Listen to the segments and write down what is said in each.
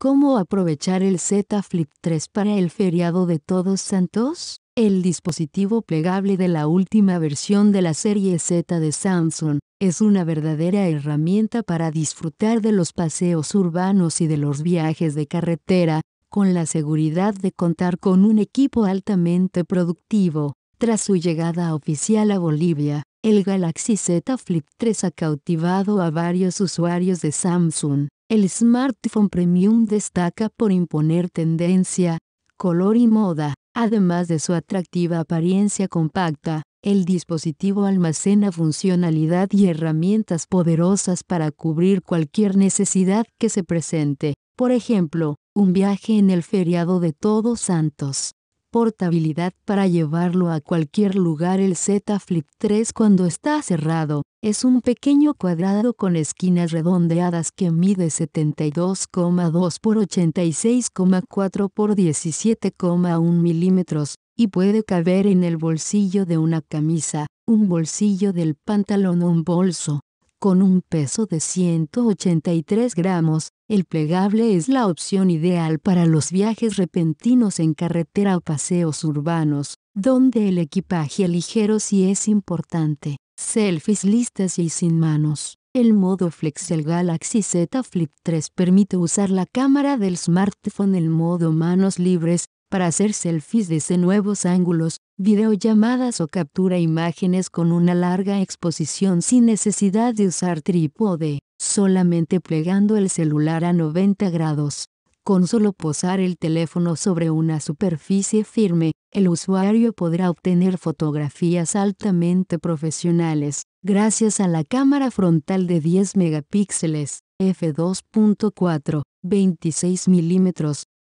¿Cómo aprovechar el Z Flip 3 para el feriado de Todos Santos? El dispositivo plegable de la última versión de la serie Z de Samsung es una verdadera herramienta para disfrutar de los paseos urbanos y de los viajes de carretera, con la seguridad de contar con un equipo altamente productivo. Tras su llegada oficial a Bolivia, el Galaxy Z Flip 3 ha cautivado a varios usuarios de Samsung el smartphone premium destaca por imponer tendencia, color y moda. Además de su atractiva apariencia compacta, el dispositivo almacena funcionalidad y herramientas poderosas para cubrir cualquier necesidad que se presente. Por ejemplo, un viaje en el feriado de Todos Santos portabilidad para llevarlo a cualquier lugar el Z Flip 3 cuando está cerrado, es un pequeño cuadrado con esquinas redondeadas que mide 72,2 por 86,4 por 17,1 milímetros, y puede caber en el bolsillo de una camisa, un bolsillo del pantalón o un bolso. Con un peso de 183 gramos, el plegable es la opción ideal para los viajes repentinos en carretera o paseos urbanos, donde el equipaje ligero sí es importante. Selfies listas y sin manos. El modo Flexel Galaxy Z Flip 3 permite usar la cámara del smartphone en modo manos libres para hacer selfies desde nuevos ángulos, videollamadas o captura imágenes con una larga exposición sin necesidad de usar trípode, solamente plegando el celular a 90 grados. Con solo posar el teléfono sobre una superficie firme, el usuario podrá obtener fotografías altamente profesionales, gracias a la cámara frontal de 10 megapíxeles, f2.4, 26 mm,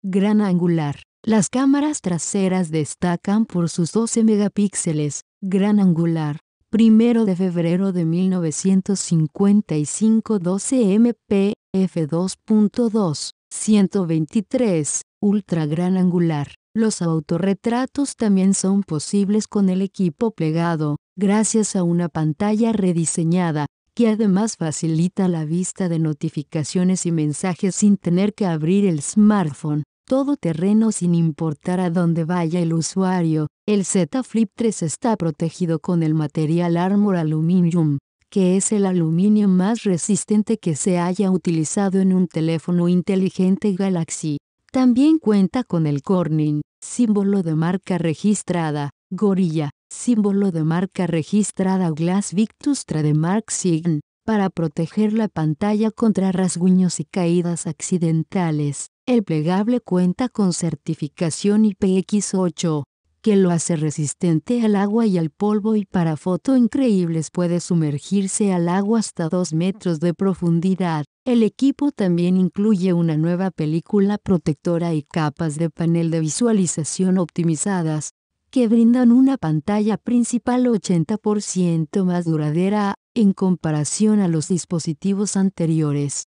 gran angular. Las cámaras traseras destacan por sus 12 megapíxeles, gran angular, 1 de febrero de 1955 12 MP f2.2, 123, ultra gran angular. Los autorretratos también son posibles con el equipo plegado, gracias a una pantalla rediseñada, que además facilita la vista de notificaciones y mensajes sin tener que abrir el smartphone todo terreno sin importar a dónde vaya el usuario, el Z Flip 3 está protegido con el material Armor Aluminium, que es el aluminio más resistente que se haya utilizado en un teléfono inteligente Galaxy. También cuenta con el Corning, símbolo de marca registrada, Gorilla, símbolo de marca registrada Glass Victus Trademark Sign, para proteger la pantalla contra rasguños y caídas accidentales. El plegable cuenta con certificación IPX8, que lo hace resistente al agua y al polvo y para foto increíbles puede sumergirse al agua hasta 2 metros de profundidad. El equipo también incluye una nueva película protectora y capas de panel de visualización optimizadas, que brindan una pantalla principal 80% más duradera en comparación a los dispositivos anteriores.